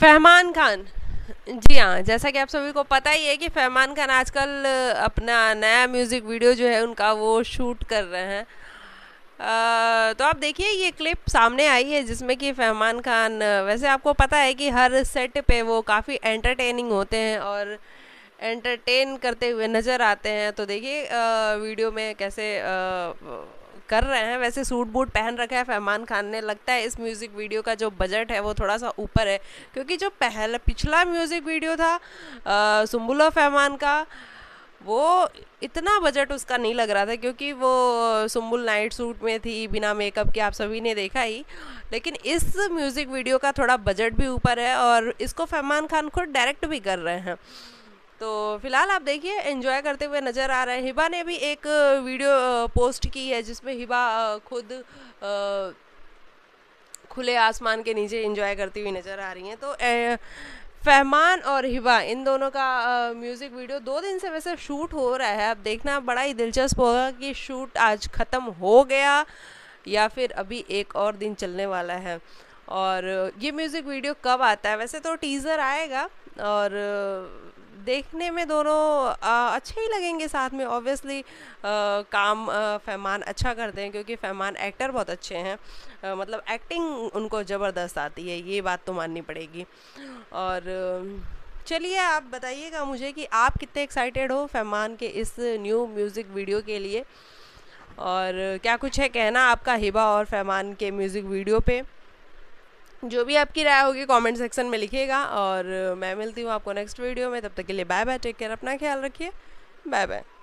फहमान खान जी हाँ जैसा कि आप सभी को पता ही है कि फहमान खान आजकल अपना नया म्यूज़िक वीडियो जो है उनका वो शूट कर रहे हैं आ, तो आप देखिए ये क्लिप सामने आई है जिसमें कि फहमान खान वैसे आपको पता है कि हर सेट पे वो काफ़ी एंटरटेनिंग होते हैं और एंटरटेन करते हुए नज़र आते हैं तो देखिए वीडियो में कैसे आ, कर रहे हैं वैसे सूट बूट पहन रखे हैं फहमान खान ने लगता है इस म्यूज़िक वीडियो का जो बजट है वो थोड़ा सा ऊपर है क्योंकि जो पहला पिछला म्यूज़िक वीडियो था सुम्बुल फहमान का वो इतना बजट उसका नहीं लग रहा था क्योंकि वो सुम्बुल नाइट सूट में थी बिना मेकअप के आप सभी ने देखा ही लेकिन इस म्यूज़िक वीडियो का थोड़ा बजट भी ऊपर है और इसको फहमान खान खुद डायरेक्ट भी कर रहे हैं तो फिलहाल आप देखिए एंजॉय करते हुए नज़र आ रहे हैं हिबा ने भी एक वीडियो पोस्ट की है जिसमें हिबा खुद खुले आसमान के नीचे एंजॉय करती हुई नज़र आ रही हैं तो ए, फहमान और हिबा इन दोनों का म्यूज़िक वीडियो दो दिन से वैसे शूट हो रहा है अब देखना बड़ा ही दिलचस्प होगा कि शूट आज ख़त्म हो गया या फिर अभी एक और दिन चलने वाला है और ये म्यूज़िक वीडियो कब आता है वैसे तो टीज़र आएगा और देखने में दोनों आ, अच्छे ही लगेंगे साथ में ऑब्वियसली काम फैमान अच्छा करते हैं क्योंकि फैमान एक्टर बहुत अच्छे हैं आ, मतलब एक्टिंग उनको ज़बरदस्त आती है ये बात तो माननी पड़ेगी और चलिए आप बताइएगा मुझे कि आप कितने एक्साइटेड हो फैमान के इस न्यू म्यूज़िक वीडियो के लिए और क्या कुछ है कहना आपका हिबा और फैमान के म्यूज़िक वीडियो पर जो भी आपकी राय होगी कमेंट सेक्शन में लिखिएगा और मैं मिलती हूँ आपको नेक्स्ट वीडियो में तब तक के लिए बाय बाय टेक केयर अपना ख्याल रखिए बाय बाय